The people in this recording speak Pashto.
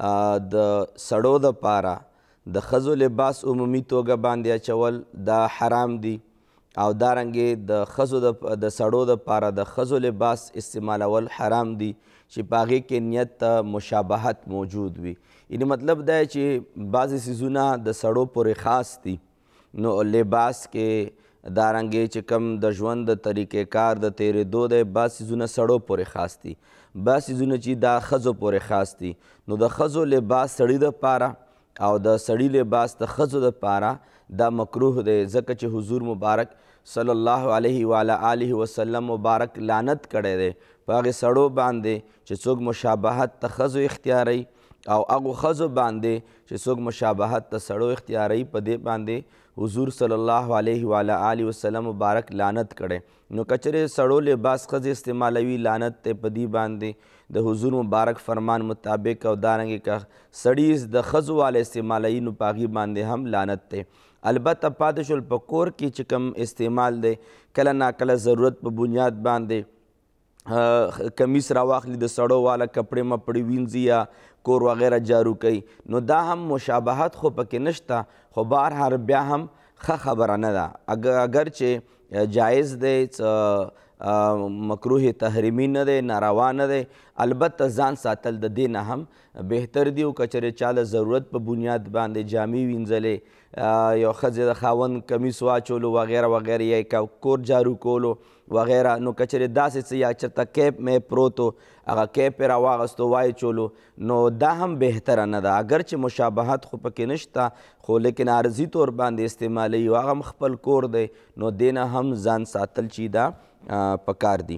د سړو د پاره د خزو لباس عمومي توګه باندې اچول دا حرام دي او دارنګې د دا خزو د د سړو د پاره د خزو لباس استعمالول حرام دي چې پاغې کې نیت ته مشابهت موجود وي یعنی مطلب دا چې بعضې سیزونه د سړو پورې خاص دي نو لباس کې دارنګې چې کم د ژوند د طریقې کار د تیرېدو دی بعض څیزونه سړو پورې خاص دي بعض څیزونه چې دا ښځو پورې خاص دي نو د ښځو لباس سړي دپاره او د سړي لباس د ښځو دپاره دا مکروه دی ځکه چې حضور مبارک صلی الله علیه و آله وسلم مبارک لعنت کړی دی په هغې سړو باندې چې څوک مشابهت د ښځو اختیاروي او هغه خزو باندې چې څوک مشابهت ته سړو اختیاري په دې باندې حضور صلی الله علیه و علیه وسلم مبارک لعنت کړي نو کچره سړو لباس خز استعمالوي لعنت ته په دې باندې د حضور مبارک فرمان مطابق او دارنګ کا سړی د خزو وال استعمالي نو پاغي باندې هم لعنت ته البته پادشل پکور کې چې کم استعمال دی کله ناکله ضرورت په بنیاد باندې کمیس راواخلي د سړو والا کپړې مپړې وینځي یا کور وغیره جارو کوي نو دا هم مشابهت خو پکې نشته خو بهرحال بیا هم ښه خبره نه ده اگر چې جایز دی مکروه تحریمی نه دی ناروا نه دی البته ځان ساتل د دې نه هم بهتر دی او که چېرې چا له ضرورت په بنیاد باندې جامې وینځلې یو ښځې د خاوند کمیس واچولو وغیره وغیره یا کور جارو کولو وغیره نو که چېرې داسې څه یا چېرته کیپ مې پروت هغه کیپ یې راواغستو وای چولو نو دا هم بهتره نه ده اگرچې مشابهت خو پکې نشته خو لیکن عارضي طور باندې استعمالوي هغه هم خپل کور دی نو دې نه هم ځان ساتل چې دا پکار دی